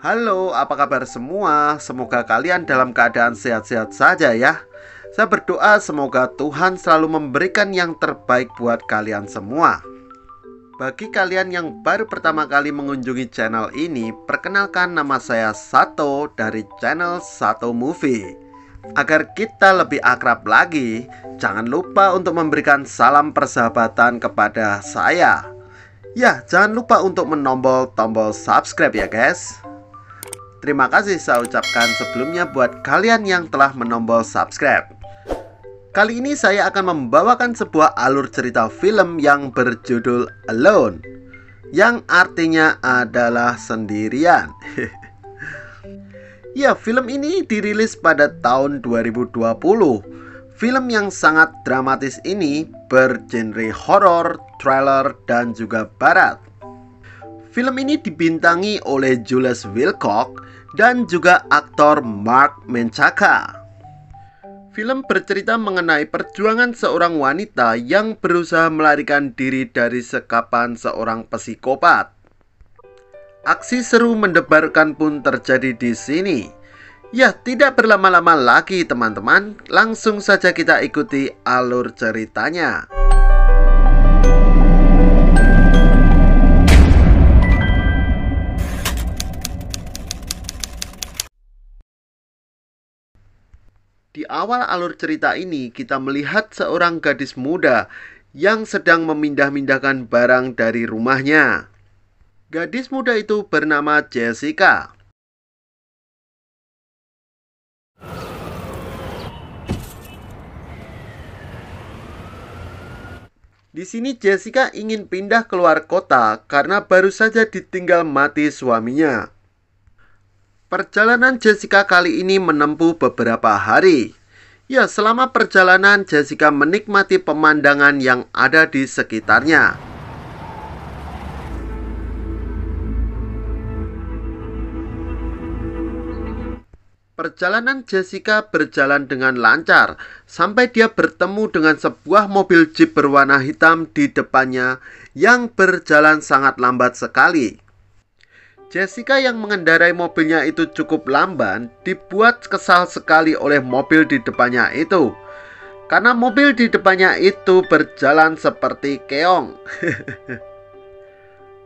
Halo, apa kabar semua? Semoga kalian dalam keadaan sehat-sehat saja ya. Saya berdoa semoga Tuhan selalu memberikan yang terbaik buat kalian semua. Bagi kalian yang baru pertama kali mengunjungi channel ini, perkenalkan nama saya Sato dari channel Sato Movie. Agar kita lebih akrab lagi, jangan lupa untuk memberikan salam persahabatan kepada saya. Ya, jangan lupa untuk menombol tombol subscribe ya guys. Terima kasih saya ucapkan sebelumnya buat kalian yang telah menombol subscribe. Kali ini saya akan membawakan sebuah alur cerita film yang berjudul Alone yang artinya adalah sendirian. ya, film ini dirilis pada tahun 2020. Film yang sangat dramatis ini bergenre horor, thriller, dan juga barat. Film ini dibintangi oleh Julius Wilcock dan juga aktor Mark Menchaca. Film bercerita mengenai perjuangan seorang wanita yang berusaha melarikan diri dari sekapan seorang psikopat. Aksi seru mendebarkan pun terjadi di sini. Ya, tidak berlama-lama lagi teman-teman, langsung saja kita ikuti alur ceritanya. Di awal alur cerita ini, kita melihat seorang gadis muda yang sedang memindah-mindahkan barang dari rumahnya. Gadis muda itu bernama Jessica. Di sini Jessica ingin pindah keluar kota karena baru saja ditinggal mati suaminya. Perjalanan Jessica kali ini menempuh beberapa hari. Ya, selama perjalanan Jessica menikmati pemandangan yang ada di sekitarnya. Perjalanan Jessica berjalan dengan lancar sampai dia bertemu dengan sebuah mobil jeep berwarna hitam di depannya yang berjalan sangat lambat sekali. Jessica yang mengendarai mobilnya itu cukup lamban, dibuat kesal sekali oleh mobil di depannya itu. Karena mobil di depannya itu berjalan seperti keong.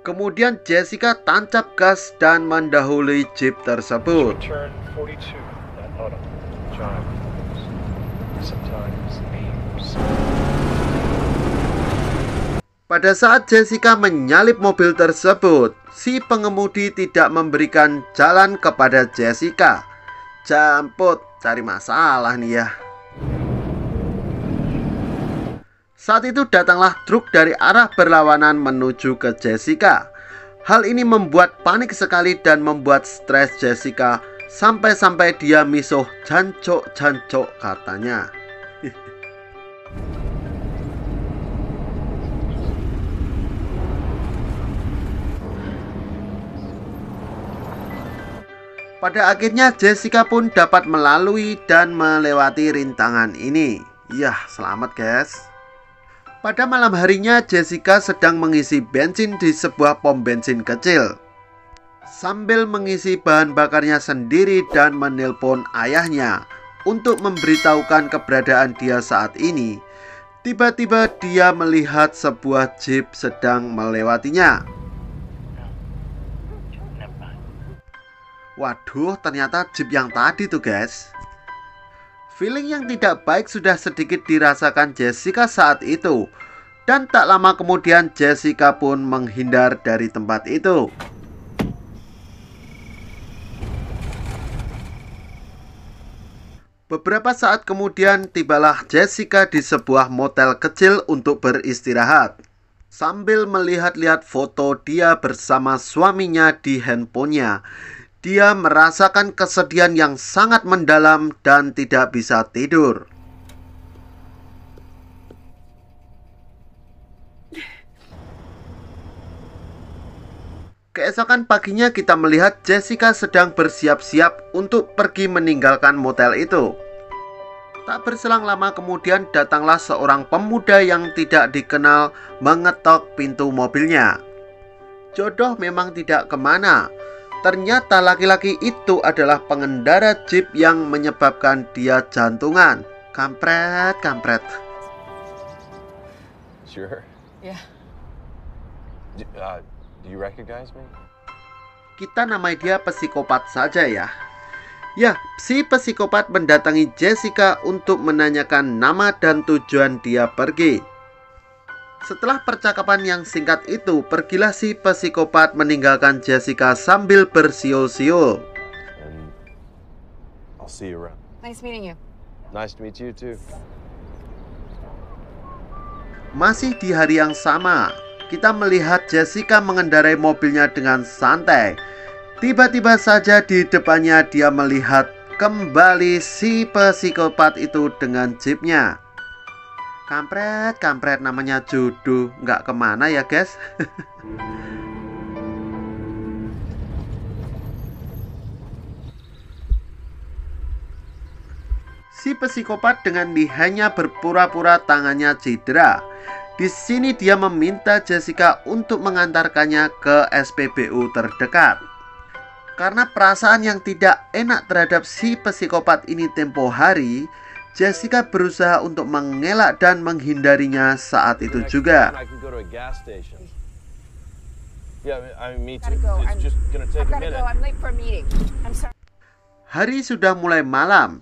Kemudian Jessica tancap gas dan mendahului jeep tersebut. Pada saat Jessica menyalip mobil tersebut, si pengemudi tidak memberikan jalan kepada Jessica. Jamput, cari masalah nih ya. Saat itu datanglah truk dari arah berlawanan menuju ke Jessica. Hal ini membuat panik sekali dan membuat stres Jessica sampai-sampai dia misuh jancok-jancok katanya. Pada akhirnya Jessica pun dapat melalui dan melewati rintangan ini. Yah, selamat guys. Pada malam harinya Jessica sedang mengisi bensin di sebuah pom bensin kecil. Sambil mengisi bahan bakarnya sendiri dan menelpon ayahnya untuk memberitahukan keberadaan dia saat ini, tiba-tiba dia melihat sebuah jeep sedang melewatinya. Waduh, ternyata jeep yang tadi tuh, guys. Feeling yang tidak baik sudah sedikit dirasakan Jessica saat itu. Dan tak lama kemudian Jessica pun menghindar dari tempat itu. Beberapa saat kemudian tibalah Jessica di sebuah motel kecil untuk beristirahat. Sambil melihat-lihat foto dia bersama suaminya di handphonenya, dia merasakan kesedihan yang sangat mendalam dan tidak bisa tidur. Keesokan paginya kita melihat Jessica sedang bersiap-siap untuk pergi meninggalkan motel itu. Tak berselang lama kemudian datanglah seorang pemuda yang tidak dikenal mengetok pintu mobilnya. Jodoh memang tidak kemana, Ternyata laki-laki itu adalah pengendara jeep yang menyebabkan dia jantungan. Kampret, kampret. Sure. Yeah. uh, do you recognize me? Kita namai dia psikopat saja ya. Ya, si psikopat mendatangi Jessica untuk menanyakan nama dan tujuan dia pergi. Setelah percakapan yang singkat itu, pergilah si psikopat meninggalkan Jessica sambil bersiul-siul. Masih di hari yang sama, kita melihat Jessica mengendarai mobilnya dengan santai. Tiba-tiba saja di depannya dia melihat kembali si psikopat itu dengan jeepnya kampret kampret namanya jodoh nggak kemana ya guys si psikopat dengan lihanya berpura-pura tangannya cedera. Di sini dia meminta Jessica untuk mengantarkannya ke SPBU terdekat. Karena perasaan yang tidak enak terhadap si psikopat ini tempo hari, Jessica berusaha untuk mengelak dan menghindarinya saat itu juga. Hari sudah mulai malam.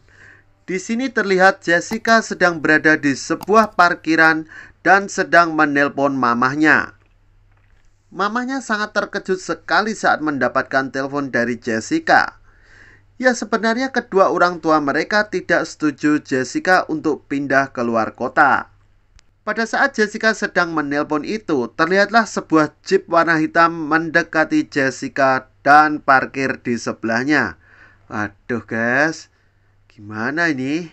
Di sini terlihat Jessica sedang berada di sebuah parkiran dan sedang menelpon mamahnya. Mamahnya sangat terkejut sekali saat mendapatkan telepon dari Jessica. Ya sebenarnya kedua orang tua mereka tidak setuju Jessica untuk pindah ke luar kota. Pada saat Jessica sedang menelpon itu, terlihatlah sebuah jeep warna hitam mendekati Jessica dan parkir di sebelahnya. Aduh guys, gimana ini?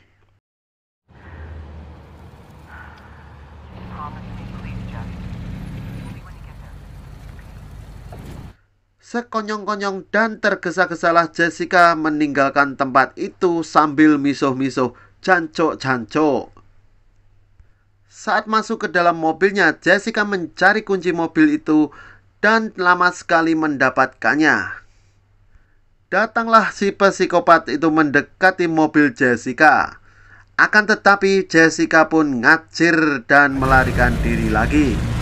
Sekonyong-konyong dan tergesa-gesalah Jessica meninggalkan tempat itu sambil misuh-misuh canco-canco. Saat masuk ke dalam mobilnya, Jessica mencari kunci mobil itu dan lama sekali mendapatkannya. Datanglah si psikopat itu mendekati mobil Jessica. Akan tetapi Jessica pun ngacir dan melarikan diri lagi.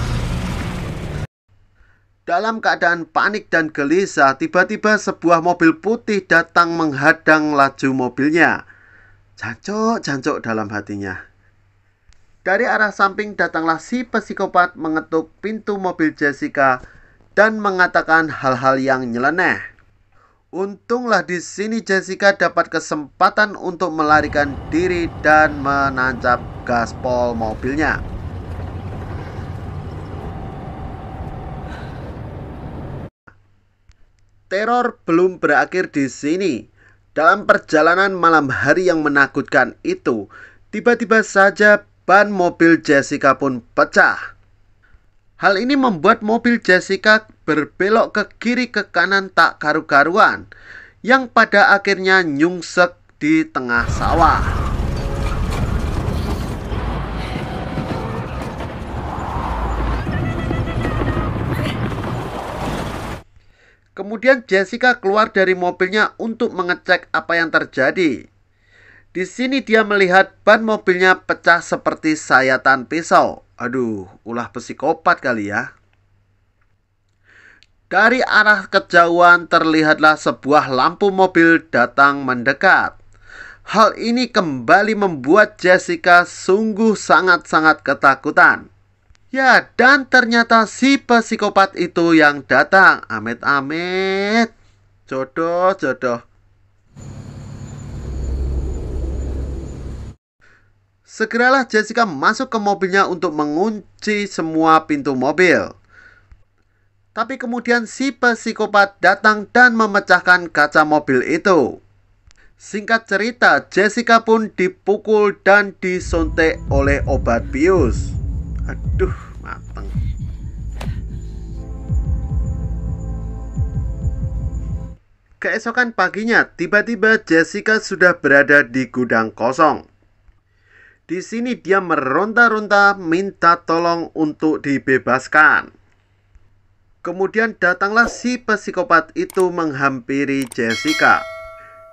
Dalam keadaan panik dan gelisah, tiba-tiba sebuah mobil putih datang menghadang laju mobilnya. Jancok-jancok dalam hatinya. Dari arah samping datanglah si psikopat mengetuk pintu mobil Jessica dan mengatakan hal-hal yang nyeleneh. Untunglah di sini Jessica dapat kesempatan untuk melarikan diri dan menancap gaspol mobilnya. teror belum berakhir di sini. Dalam perjalanan malam hari yang menakutkan itu, tiba-tiba saja ban mobil Jessica pun pecah. Hal ini membuat mobil Jessica berbelok ke kiri ke kanan tak karu-karuan, yang pada akhirnya nyungsek di tengah sawah. Kemudian Jessica keluar dari mobilnya untuk mengecek apa yang terjadi. Di sini dia melihat ban mobilnya pecah seperti sayatan pisau. Aduh, ulah psikopat kali ya. Dari arah kejauhan terlihatlah sebuah lampu mobil datang mendekat. Hal ini kembali membuat Jessica sungguh sangat-sangat ketakutan. Ya, dan ternyata si psikopat itu yang datang. Amit-amit. Jodoh-jodoh. Segeralah Jessica masuk ke mobilnya untuk mengunci semua pintu mobil. Tapi kemudian si psikopat datang dan memecahkan kaca mobil itu. Singkat cerita, Jessica pun dipukul dan disuntik oleh obat bius aduh mateng Keesokan paginya, tiba-tiba Jessica sudah berada di gudang kosong. Di sini dia meronta-ronta minta tolong untuk dibebaskan. Kemudian datanglah si psikopat itu menghampiri Jessica.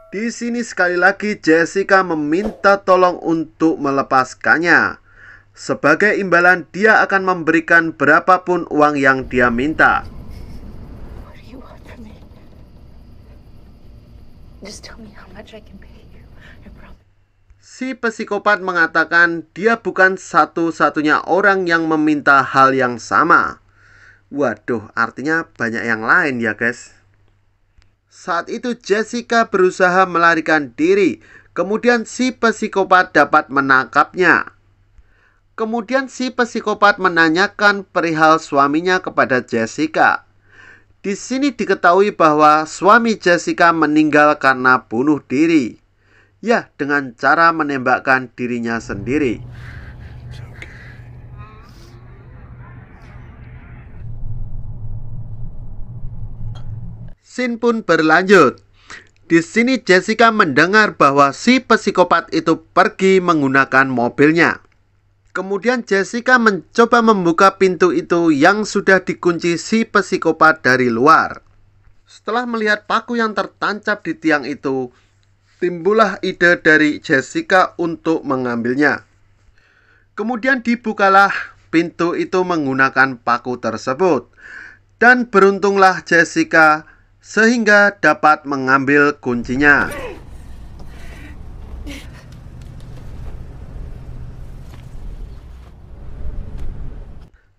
Di sini sekali lagi Jessica meminta tolong untuk melepaskannya. Sebagai imbalan, dia akan memberikan berapapun uang yang dia minta. Si psikopat mengatakan dia bukan satu-satunya orang yang meminta hal yang sama. Waduh, artinya banyak yang lain ya guys. Saat itu Jessica berusaha melarikan diri, kemudian si psikopat dapat menangkapnya. Kemudian si psikopat menanyakan perihal suaminya kepada Jessica. Di sini diketahui bahwa suami Jessica meninggal karena bunuh diri. Ya, dengan cara menembakkan dirinya sendiri. Sin pun berlanjut. Di sini Jessica mendengar bahwa si psikopat itu pergi menggunakan mobilnya. Kemudian Jessica mencoba membuka pintu itu yang sudah dikunci si psikopat dari luar. Setelah melihat paku yang tertancap di tiang itu, timbullah ide dari Jessica untuk mengambilnya. Kemudian dibukalah pintu itu menggunakan paku tersebut. Dan beruntunglah Jessica sehingga dapat mengambil kuncinya.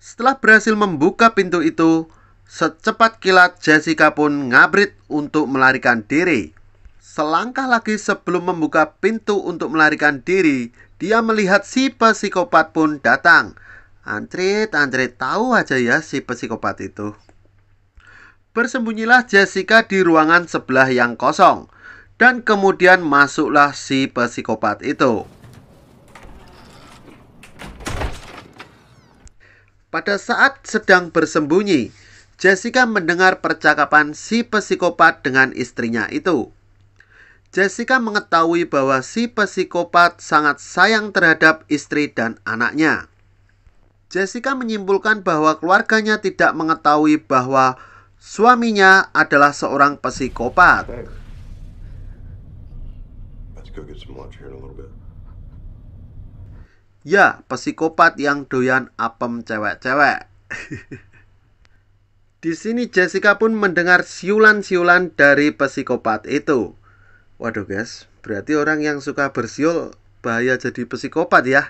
Setelah berhasil membuka pintu itu, secepat kilat Jessica pun ngabrit untuk melarikan diri. Selangkah lagi sebelum membuka pintu untuk melarikan diri, dia melihat si psikopat pun datang. Antrit, antrit, tahu aja ya si psikopat itu. Bersembunyilah Jessica di ruangan sebelah yang kosong. Dan kemudian masuklah si psikopat itu. Pada saat sedang bersembunyi, Jessica mendengar percakapan si psikopat dengan istrinya itu. Jessica mengetahui bahwa si psikopat sangat sayang terhadap istri dan anaknya. Jessica menyimpulkan bahwa keluarganya tidak mengetahui bahwa suaminya adalah seorang psikopat. Let's go get some lunch here in a little bit. Ya, psikopat yang doyan apem cewek-cewek. Di sini Jessica pun mendengar siulan-siulan dari psikopat itu. Waduh guys, berarti orang yang suka bersiul bahaya jadi psikopat ya.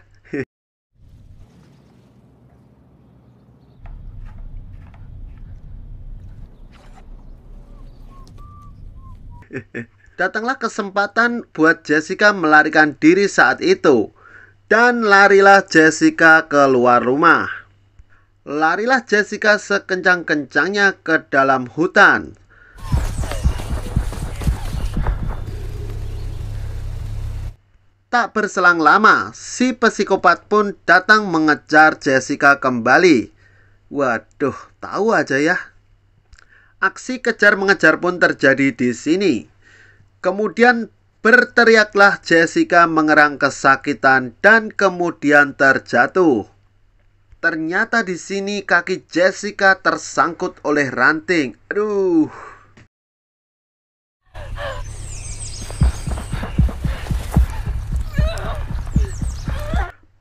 Datanglah kesempatan buat Jessica melarikan diri saat itu. Dan larilah Jessica keluar rumah. Larilah Jessica sekencang-kencangnya ke dalam hutan. Tak berselang lama, si psikopat pun datang mengejar Jessica kembali. Waduh, tahu aja ya. Aksi kejar mengejar pun terjadi di sini. Kemudian Berteriaklah Jessica mengerang kesakitan dan kemudian terjatuh. Ternyata di sini kaki Jessica tersangkut oleh ranting. Aduh.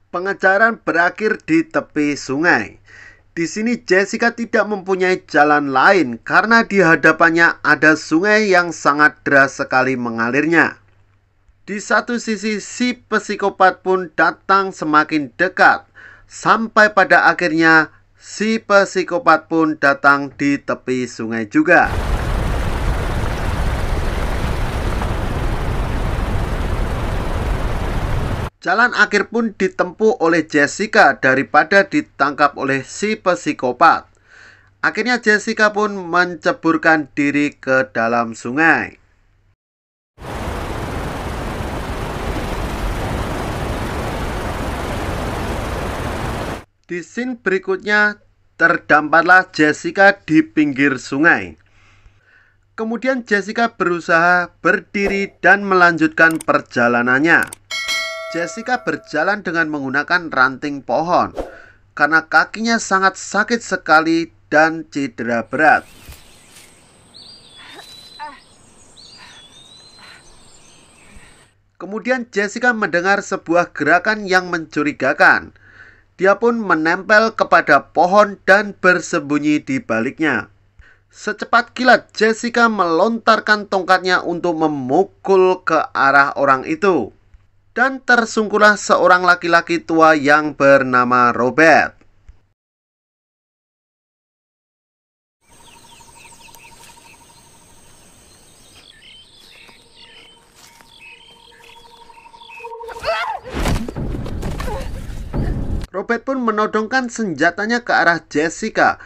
Pengejaran berakhir di tepi sungai. Di sini Jessica tidak mempunyai jalan lain karena di hadapannya ada sungai yang sangat deras sekali mengalirnya. Di satu sisi, si psikopat pun datang semakin dekat, sampai pada akhirnya si psikopat pun datang di tepi sungai juga. Jalan akhir pun ditempuh oleh Jessica daripada ditangkap oleh si psikopat. Akhirnya Jessica pun menceburkan diri ke dalam sungai. Di scene berikutnya, terdamparlah Jessica di pinggir sungai. Kemudian Jessica berusaha berdiri dan melanjutkan perjalanannya. Jessica berjalan dengan menggunakan ranting pohon karena kakinya sangat sakit sekali dan cedera berat. Kemudian Jessica mendengar sebuah gerakan yang mencurigakan dia pun menempel kepada pohon dan bersembunyi di baliknya. Secepat kilat, Jessica melontarkan tongkatnya untuk memukul ke arah orang itu. Dan tersungkurlah seorang laki-laki tua yang bernama Robert. Robert pun menodongkan senjatanya ke arah Jessica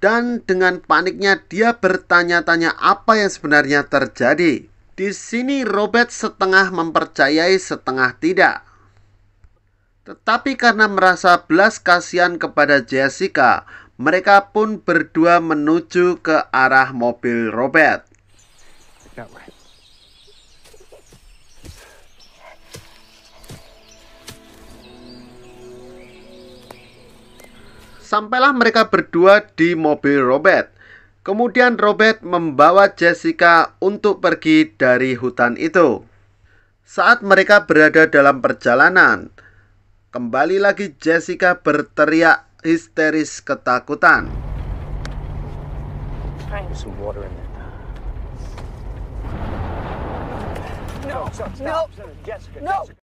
dan dengan paniknya dia bertanya-tanya apa yang sebenarnya terjadi. Di sini Robert setengah mempercayai setengah tidak. Tetapi karena merasa belas kasihan kepada Jessica, mereka pun berdua menuju ke arah mobil Robert. That sampailah mereka berdua di mobil Robert. Kemudian Robert membawa Jessica untuk pergi dari hutan itu. Saat mereka berada dalam perjalanan, kembali lagi Jessica berteriak histeris ketakutan. No, no, Jessica, no. Jessica.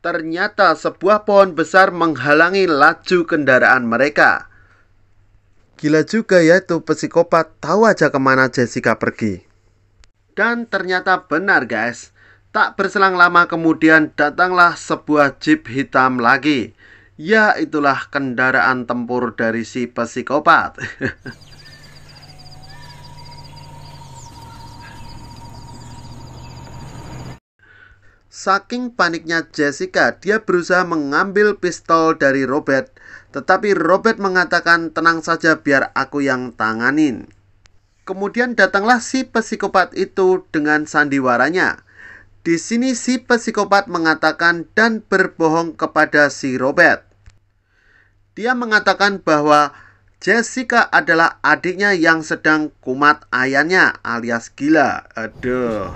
Ternyata sebuah pohon besar menghalangi laju kendaraan mereka. Gila juga ya itu psikopat, tahu aja kemana Jessica pergi. Dan ternyata benar guys, tak berselang lama kemudian datanglah sebuah jeep hitam lagi. Ya itulah kendaraan tempur dari si psikopat. Saking paniknya Jessica, dia berusaha mengambil pistol dari Robert, tetapi Robert mengatakan, "Tenang saja, biar aku yang tanganin." Kemudian datanglah si psikopat itu dengan sandiwaranya. Di sini si psikopat mengatakan dan berbohong kepada si Robert. Dia mengatakan bahwa Jessica adalah adiknya yang sedang kumat ayahnya alias gila. Aduh.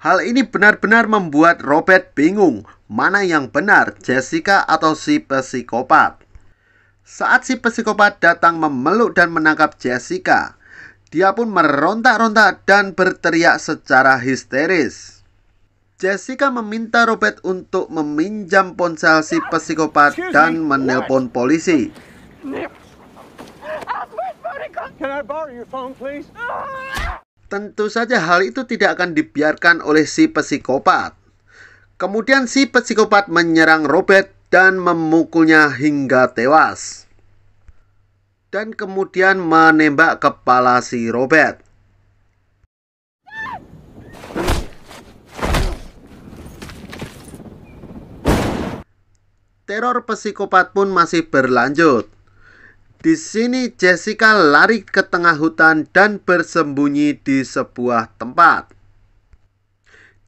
Hal ini benar-benar membuat Robert bingung mana yang benar, Jessica atau si psikopat. Saat si psikopat datang memeluk dan menangkap Jessica, dia pun merontak-rontak dan berteriak secara histeris. Jessica meminta Robert untuk meminjam ponsel si psikopat dan menelpon polisi. Can I borrow your phone, please? Tentu saja hal itu tidak akan dibiarkan oleh si psikopat. Kemudian si psikopat menyerang Robert dan memukulnya hingga tewas. Dan kemudian menembak kepala si Robert. Teror psikopat pun masih berlanjut. Di sini Jessica lari ke tengah hutan dan bersembunyi di sebuah tempat.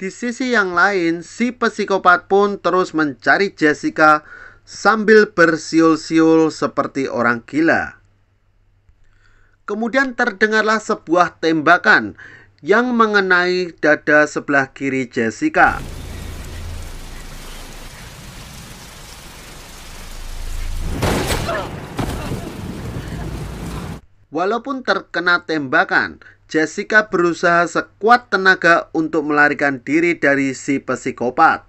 Di sisi yang lain, si psikopat pun terus mencari Jessica sambil bersiul-siul seperti orang gila. Kemudian terdengarlah sebuah tembakan yang mengenai dada sebelah kiri Jessica. Walaupun terkena tembakan, Jessica berusaha sekuat tenaga untuk melarikan diri dari si psikopat.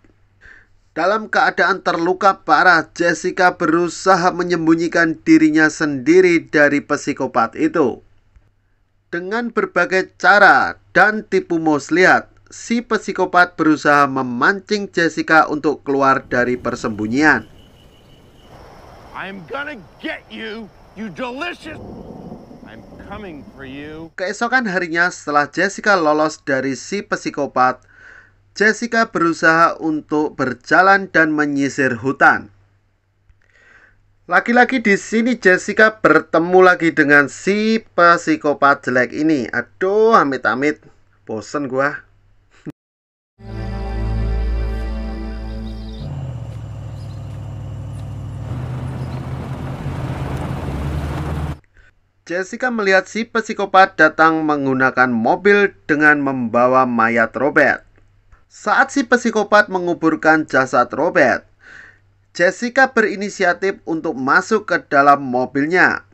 Dalam keadaan terluka parah, Jessica berusaha menyembunyikan dirinya sendiri dari psikopat itu. Dengan berbagai cara dan tipu muslihat, si psikopat berusaha memancing Jessica untuk keluar dari persembunyian. I'm gonna get you, you delicious Keesokan harinya setelah Jessica lolos dari si psikopat, Jessica berusaha untuk berjalan dan menyisir hutan. Laki-laki di sini Jessica bertemu lagi dengan si psikopat jelek ini. Aduh, amit-amit. Bosen gua. Jessica melihat si psikopat datang menggunakan mobil dengan membawa mayat Robert. Saat si psikopat menguburkan jasad Robert, Jessica berinisiatif untuk masuk ke dalam mobilnya.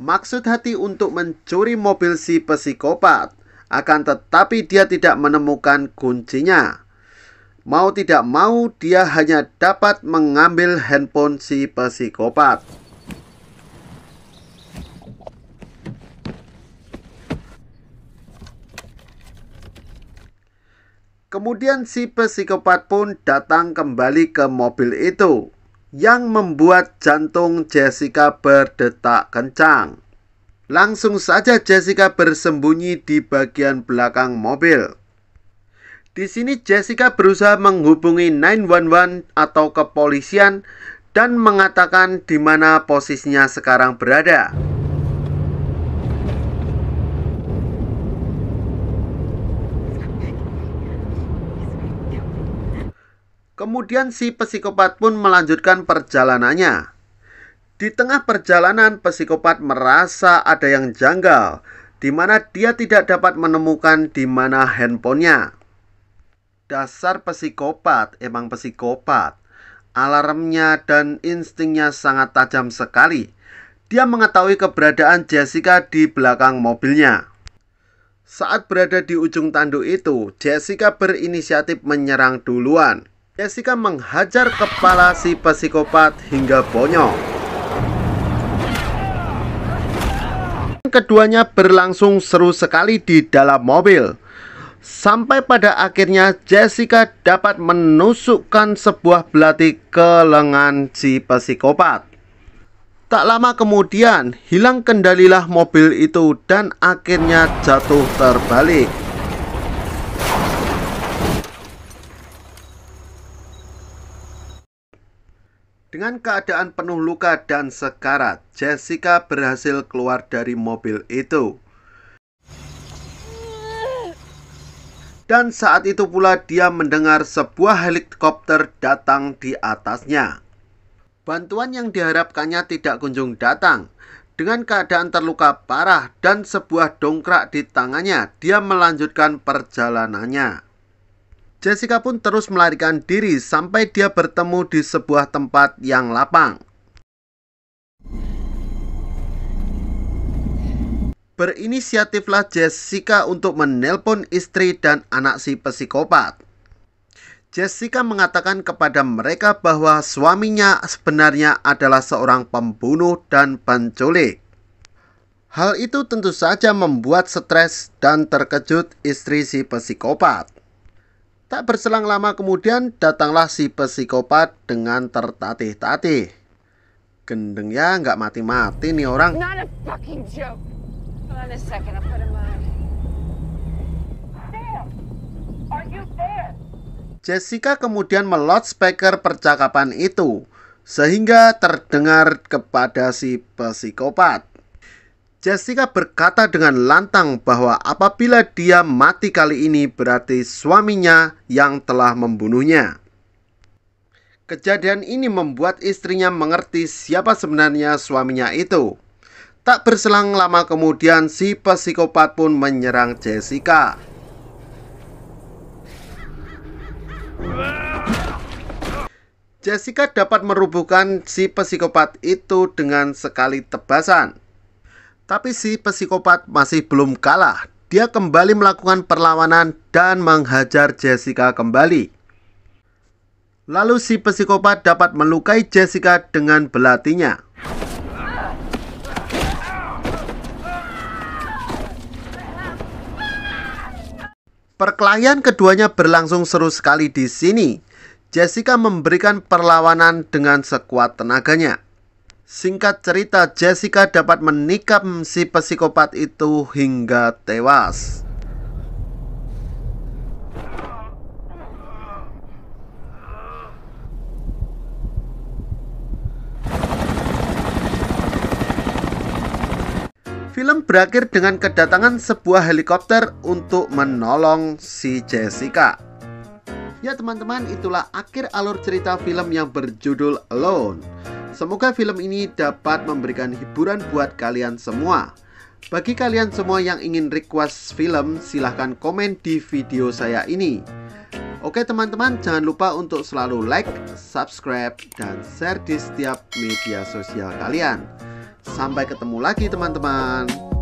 Maksud hati untuk mencuri mobil si psikopat, akan tetapi dia tidak menemukan kuncinya. Mau tidak mau, dia hanya dapat mengambil handphone si psikopat. Kemudian si psikopat pun datang kembali ke mobil itu yang membuat jantung Jessica berdetak kencang. Langsung saja Jessica bersembunyi di bagian belakang mobil. Di sini Jessica berusaha menghubungi 911 atau kepolisian dan mengatakan di mana posisinya sekarang berada. Kemudian si psikopat pun melanjutkan perjalanannya. Di tengah perjalanan, psikopat merasa ada yang janggal, di mana dia tidak dapat menemukan di mana handphonenya. Dasar psikopat, emang psikopat. Alarmnya dan instingnya sangat tajam sekali. Dia mengetahui keberadaan Jessica di belakang mobilnya. Saat berada di ujung tanduk itu, Jessica berinisiatif menyerang duluan. Jessica menghajar kepala si psikopat hingga bonyok. Keduanya berlangsung seru sekali di dalam mobil. Sampai pada akhirnya Jessica dapat menusukkan sebuah belati ke lengan si psikopat. Tak lama kemudian, hilang kendalilah mobil itu dan akhirnya jatuh terbalik. Dengan keadaan penuh luka dan sekarat, Jessica berhasil keluar dari mobil itu. Dan saat itu pula dia mendengar sebuah helikopter datang di atasnya. Bantuan yang diharapkannya tidak kunjung datang. Dengan keadaan terluka parah dan sebuah dongkrak di tangannya, dia melanjutkan perjalanannya. Jessica pun terus melarikan diri sampai dia bertemu di sebuah tempat yang lapang. Berinisiatiflah Jessica untuk menelpon istri dan anak si psikopat. Jessica mengatakan kepada mereka bahwa suaminya sebenarnya adalah seorang pembunuh dan penculik. Hal itu tentu saja membuat stres dan terkejut istri si psikopat. Tak berselang lama kemudian datanglah si psikopat dengan tertatih-tatih. ya nggak mati-mati nih orang. Jessica kemudian melot speaker percakapan itu sehingga terdengar kepada si psikopat. Jessica berkata dengan lantang bahwa apabila dia mati kali ini berarti suaminya yang telah membunuhnya. Kejadian ini membuat istrinya mengerti siapa sebenarnya suaminya itu. Tak berselang lama kemudian si psikopat pun menyerang Jessica. Jessica dapat merubuhkan si psikopat itu dengan sekali tebasan. Tapi si psikopat masih belum kalah. Dia kembali melakukan perlawanan dan menghajar Jessica kembali. Lalu si psikopat dapat melukai Jessica dengan belatinya. Perkelahian keduanya berlangsung seru sekali di sini. Jessica memberikan perlawanan dengan sekuat tenaganya. Singkat cerita, Jessica dapat menikam si psikopat itu hingga tewas. Film berakhir dengan kedatangan sebuah helikopter untuk menolong si Jessica. Ya teman-teman, itulah akhir alur cerita film yang berjudul Alone. Semoga film ini dapat memberikan hiburan buat kalian semua. Bagi kalian semua yang ingin request film, silahkan komen di video saya ini. Oke teman-teman, jangan lupa untuk selalu like, subscribe, dan share di setiap media sosial kalian. Sampai ketemu lagi teman-teman.